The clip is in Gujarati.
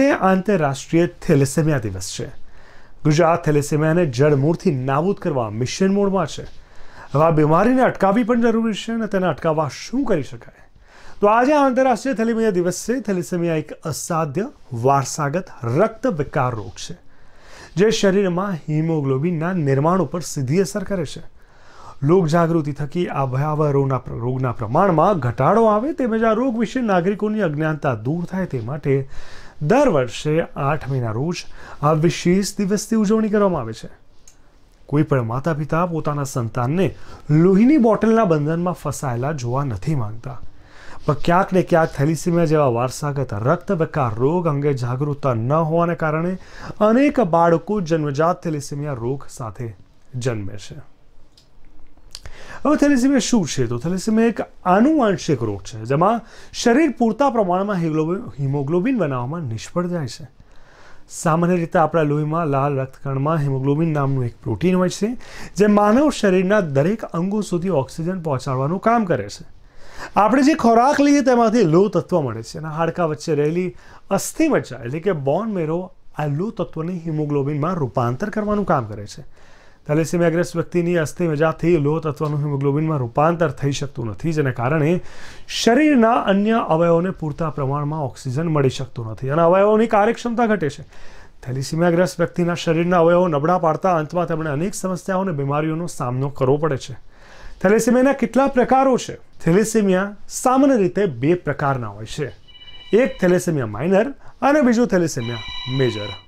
આજે આંતરરાષ્ટ્રીય થેલેસેમિયા દિવસ છે ગુજરાત થેલેસેમિયાને જડમૂળથી નાબૂદ કરવા મિશન મોડમાં છે હવે આ બીમારીને અટકાવવી પણ જરૂરી છે અને તેને અટકાવવા શું કરી શકાય તો આજે આંતરરાષ્ટ્રીય થેલેમિયા દિવસે થેલેસેમિયા એક અસાધ્ય વારસાગત રક્ત વિકાર રોગ છે જે શરીરમાં હિમોગ્લોબિનના નિર્માણ ઉપર સીધી અસર કરે છે લોકજાગૃતિ થકી આ ભયાવહ રોગના રોગના પ્રમાણમાં ઘટાડો આવે તેમજ આ રોગ વિશે નાગરિકોની અજ્ઞાનતા દૂર થાય તે માટે દર વર્ષે આઠ મહિના રોજ આ વિશેષ દિવસની ઉજવણી કરવામાં આવે છે કોઈપણ માતા પિતા પોતાના સંતાનને લોહીની બોટલના બંધનમાં ફસાયેલા જોવા નથી માંગતા પણ ક્યાંક ને ક્યાંક થેલિસીમિયા જેવા વારસાગત રક્ત રક્તબેકાર રોગ અંગે જાગૃતતા ન હોવાને કારણે અનેક બાળકો જન્મજાત થેલિસીમિયા રોગ સાથે જન્મે છે હવે થેલેસેમિયા શું છે તો થેલેસેમિયા એક આનુવાંશિક રોગ છે જેમાં શરીર પૂરતા પ્રમાણમાં હિમોગ્લોબિન બનાવવામાં નિષ્ફળ જાય છે સામાન્ય રીતે આપણા લોહીમાં લાલ રક્તકણમાં હિમોગ્લોબિન નામનું એક પ્રોટીન હોય છે જે માનવ શરીરના દરેક અંગો સુધી ઓક્સિજન પહોંચાડવાનું કામ કરે છે આપણે જે ખોરાક લઈએ તેમાંથી લો તત્વ મળે છે અને હાડકાં વચ્ચે રહેલી અસ્થિ મજ્જા એટલે કે બોન મેરો આ લોહ તત્વને હિમોગ્લોબિનમાં રૂપાંતર કરવાનું કામ કરે છે થેલેસેમિયાગ્રસ્ત વ્યક્તિની અસ્થિ મજાથી લોહ તત્વનું હિમોગ્લોબિનમાં રૂપાંતર થઈ શકતું નથી જેને કારણે શરીરના અન્ય અવયવોને પૂરતા પ્રમાણમાં ઓક્સિજન મળી શકતું નથી અને અવયવોની કાર્યક્ષમતા ઘટે છે થેલેસેમિયાગ્રસ્ત વ્યક્તિના શરીરના અવયવો નબળા પાડતા અંતમાં તેમણે અનેક સમસ્યાઓ અને બીમારીઓનો સામનો કરવો પડે છે થેલેસેમિયાના કેટલા પ્રકારો છે થેલેસેમિયા સામાન્ય રીતે બે પ્રકારના હોય છે એક થેલેસેમિયા માઇનર અને બીજું થેલેસેમિયા મેજર